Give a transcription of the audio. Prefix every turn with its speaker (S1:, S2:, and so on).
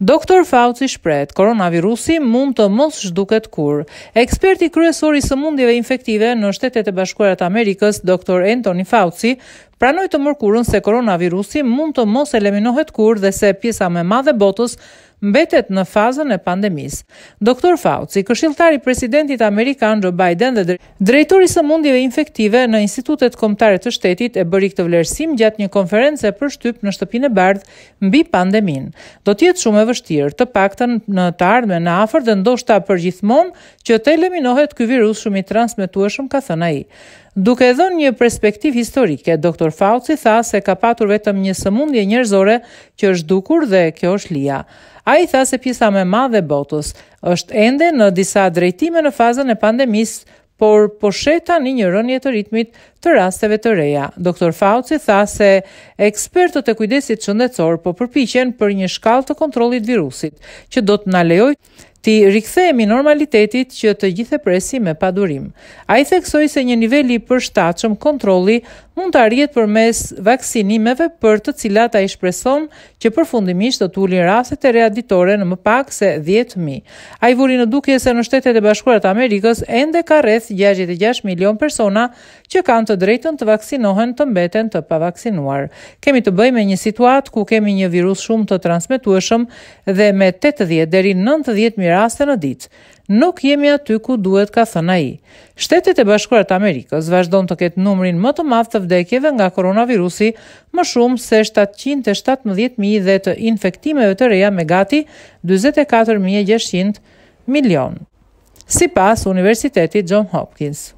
S1: Doktor Fauci shprehet, koronavirusi mund të mos zhduket kur. Eksperti kryesor i sëmundjeve infektive në Shtetet e Bashkuara të Amerikës, doktor Anthony Fauci, pranoj të mërkurën se koronavirusi mund të mos eliminohet kur dhe se pjesa me madhe botës mbetet në fazën e pandemisë. Doktor Fauci, këshiltari presidentit amerikan Joe Biden dhe drejtori i sëmundjeve infektive në Institutet Komtare të Shtetit e bëri këtë vlerësim gjatë një konference për shtyp në shtëpinë e bardhë mbi pandemin. Do të jetë shumë e vështirë, të paktën në të ardhmen e afer dhe ndoshta përgjithmonë që të eliminohet ky virus shumë i transmetueshëm, ka thënë ai. Duke e dhënë një perspektiv historike, doktor Fauci tha se ka patur vetëm një sëmundje njerëzore që është dukur dhe kjo është lija. A i tha se pjesa me madhe botës është ende në disa drejtime në fazën e pandemisë, por po sheta një një rënje të ritmit të rasteve të reja. Doktor Fauci tha se ekspertët e kujdesit shëndetësor po përpichen për një shkall të kontrolit virusit, që do të në lejoj ti rikthehemi normalitetit që të gjithë e presim me padurim. A i theksoj se një nivelli për përshtatshëm kontroli mund të arjetë për mes vaksinimeve për të cilat a shpreson që përfundimisht të tullin rastet e readitore në më pak se 10.000. A i vuri në duke se në shtetet e bashkurat Amerikës ende ka rreth 66 milion persona që kanë të drejtën të vaksinohen të mbeten të pavaksinuar. Kemi të bëj me një situatë ku kemi një virus shumë të transmitueshëm dhe me 80 deri 90.000 raste në ditë. Nuk jemi aty ku duhet ka thëna ai. Shtetet e Bashkuara të Amerikës vazhdon të ketë numrin më të madh të vdekjeve nga koronavirusi, më shumë se 717.000 dhe të infektimeve të reja me gati 44.600 milion. Sipas Universitetit John Hopkins